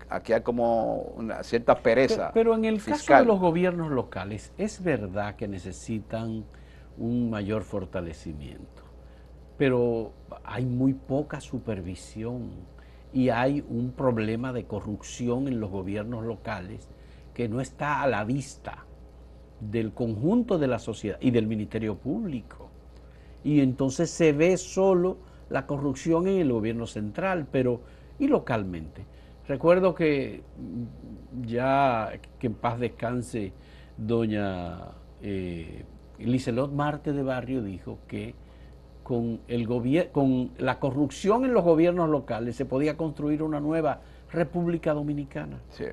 Aquí hay, como una cierta pereza. Pero, en el caso de los gobiernos locales, ¿es verdad que necesitan un mayor fortalecimiento. Pero hay muy poca supervisión y hay un problema de corrupción en los gobiernos locales que no está a la vista del conjunto de la sociedad y del Ministerio Público. Y entonces se ve solo la corrupción en el gobierno central, pero y localmente. Recuerdo que mm, ya que en paz descanse doña eh, Licelot Marte de Barrio dijo que con, la corrupción en los gobiernos locales se podía construir una nueva República Dominicana. Sí,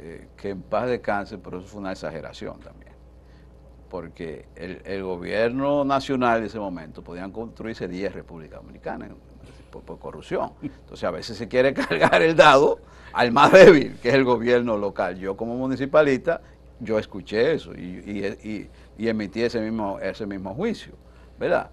eh, que en paz descanse, pero eso fue una exageración también. Porque el, gobierno nacional en ese momento podían construirse 10 Repúblicas Dominicanas por, corrupción. Entonces a veces se quiere cargar el dado al más débil, que es el gobierno local. Yo como municipalista, yo escuché eso y y emitir ese mismo, ese mismo juicio, ¿verdad?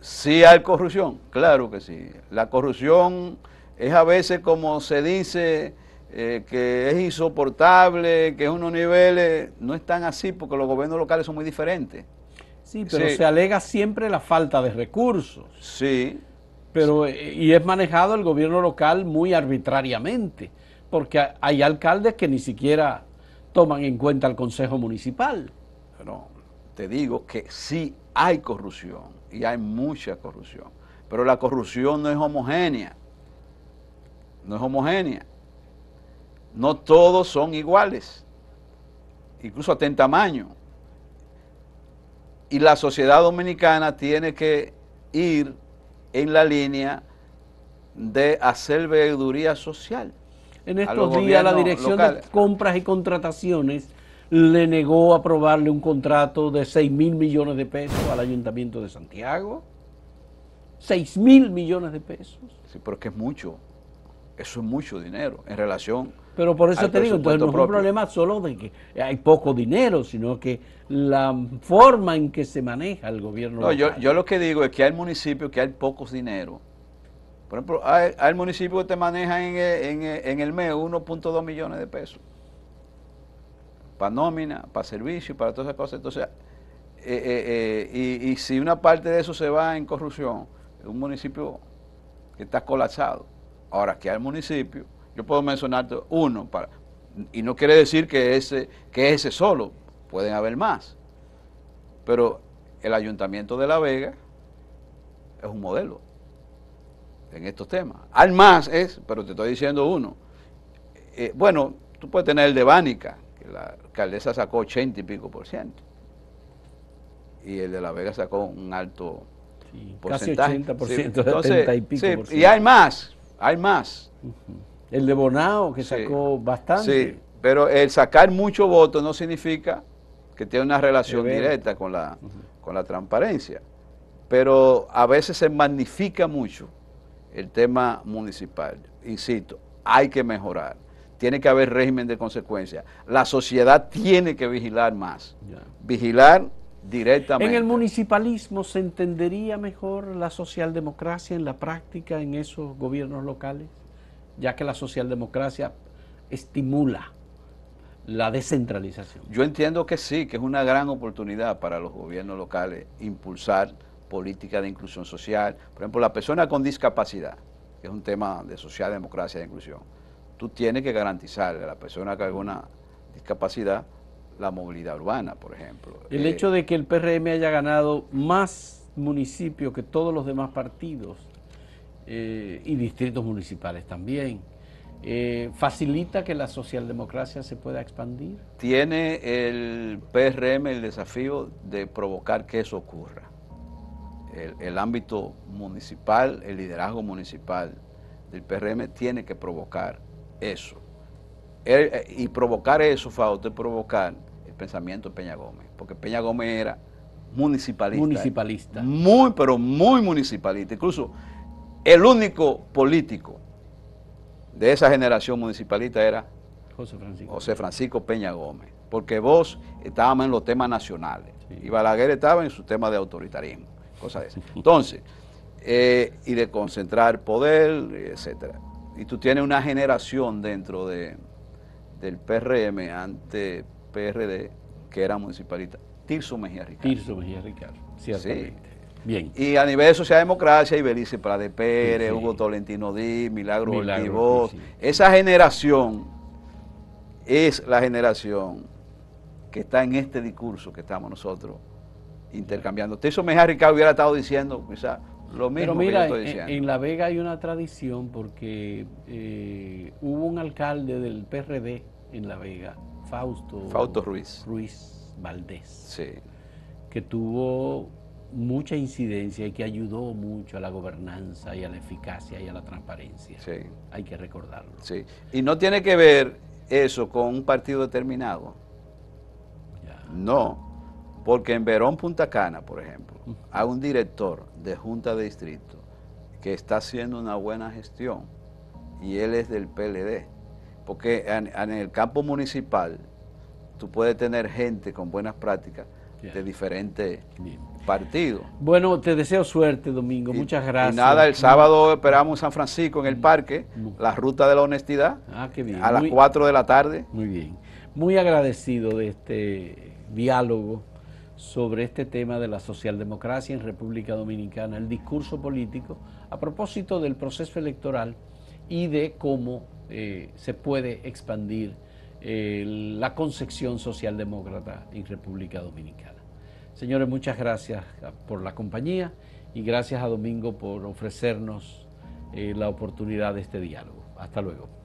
Sí hay corrupción, claro que sí. La corrupción es a veces como se dice eh, que es insoportable, que es unos niveles, no es tan así porque los gobiernos locales son muy diferentes. Sí, pero se alega siempre la falta de recursos. Sí. Pero, eh, y es manejado el gobierno local muy arbitrariamente, porque hay alcaldes que ni siquiera toman en cuenta el Consejo Municipal. No, te digo que sí hay corrupción y hay mucha corrupción, pero la corrupción no es homogénea, no es homogénea. No todos son iguales, incluso hasta en tamaño. Y la sociedad dominicana tiene que ir en la línea de hacer veeduría social. En estos días la Dirección de Compras y Contrataciones le negó aprobarle un contrato de 6 mil millones de pesos al Ayuntamiento de Santiago. 6 mil millones de pesos. Sí, pero es que es mucho. Eso es mucho dinero en relación. Pero por eso te digo, no es un problema solo de que hay poco dinero, sino que la forma en que se maneja el gobierno. No, yo, yo, lo que digo es que hay municipios que hay pocos dinero. Por ejemplo, hay, municipios que te manejan en, eh, eh, en el mes 1.2 millones de pesos nómina, para servicio, para todas esas cosas. Entonces, eh, eh, eh, y, si una parte de eso se va en corrupción, un municipio que está colapsado. Ahora, que al municipio, yo puedo mencionarte uno, para, y no quiere decir que ese, que ese solo, pueden haber más. Pero el ayuntamiento de La Vega es un modelo en estos temas. hay más es, pero te estoy diciendo uno. bueno, tú puedes tener el de Bánica, que la Caldesa sacó 80 y pico por ciento. Y el de La Vega sacó un alto porcentaje. Casi 80 por ciento, y Y hay más, hay más. El de Bonao, que sacó bastante. Sí, pero el sacar mucho voto no significa que tiene una relación directa con la, con la transparencia. Pero a veces se magnifica mucho el tema municipal. Insisto, hay que mejorar tiene que haber régimen de consecuencia. La sociedad tiene que vigilar más. Vigilar directamente. En el municipalismo se entendería mejor la socialdemocracia en la práctica en esos gobiernos locales, ya que la socialdemocracia estimula la descentralización. Yo entiendo que sí, que es una gran oportunidad para los gobiernos locales impulsar políticas de inclusión social. Por ejemplo, la persona con discapacidad, que es un tema de socialdemocracia e inclusión tú tienes que garantizar a la persona con alguna discapacidad la movilidad urbana, por ejemplo. El eh, hecho de que el PRM haya ganado más municipios que todos los demás partidos eh, y distritos municipales también, eh, ¿facilita que la socialdemocracia se pueda expandir? Tiene el PRM el desafío de provocar que eso ocurra. el ámbito municipal, el liderazgo municipal del PRM tiene que provocar eso. Eh, y provocar eso, a usted provocar el pensamiento de Peña Gómez. Porque Peña Gómez era municipalista. Municipalista. Muy, pero muy municipalista. Incluso el único político de esa generación municipalista era José Francisco, Peña Gómez. Porque vos estábamos en los temas nacionales. Y Balaguer estaba en su tema de autoritarismo. Cosas de esas. Entonces, eh, y de concentrar poder, etcétera y tú tienes una generación dentro de, del PRM ante PRD que era municipalista. Tirso Mejía Ricardo. Tirso Mejía Ricardo, ciertamente. Sí. Bien. Y a nivel de socialdemocracia, Democracia, Ibelice Prade Pérez, Hugo Tolentino Dí, Milagro, Milagro Esa generación es la generación que está en este discurso que estamos nosotros intercambiando. Tirso Mejía Ricardo hubiera estado diciendo, quizás, lo Pero mira, En, La Vega hay una tradición porque eh, hubo un alcalde del PRD en La Vega, Fausto, Ruiz. Ruiz Valdés, que tuvo mucha incidencia y que ayudó mucho a la gobernanza y a la eficacia y a la transparencia. Hay que recordarlo. Sí. Y no tiene que ver eso con un partido determinado. No. Porque en Verón Punta Cana, por ejemplo, hay un director de junta de distrito que está haciendo una buena gestión y él es del PLD. Porque en, el campo municipal tú puedes tener gente con buenas prácticas de diferentes partidos. Bueno, te deseo suerte, Domingo. Muchas gracias. Y nada, el sábado esperamos San Francisco en el parque, la ruta de la honestidad, ah, a las 4 de la tarde. Muy bien. Muy agradecido de este diálogo sobre este tema de la socialdemocracia en República Dominicana, el discurso político, a propósito del proceso electoral y de cómo eh, se puede expandir eh, la concepción socialdemócrata en República Dominicana. Señores, muchas gracias ah, por la compañía y gracias a Domingo por ofrecernos eh, la oportunidad de este diálogo. Hasta luego.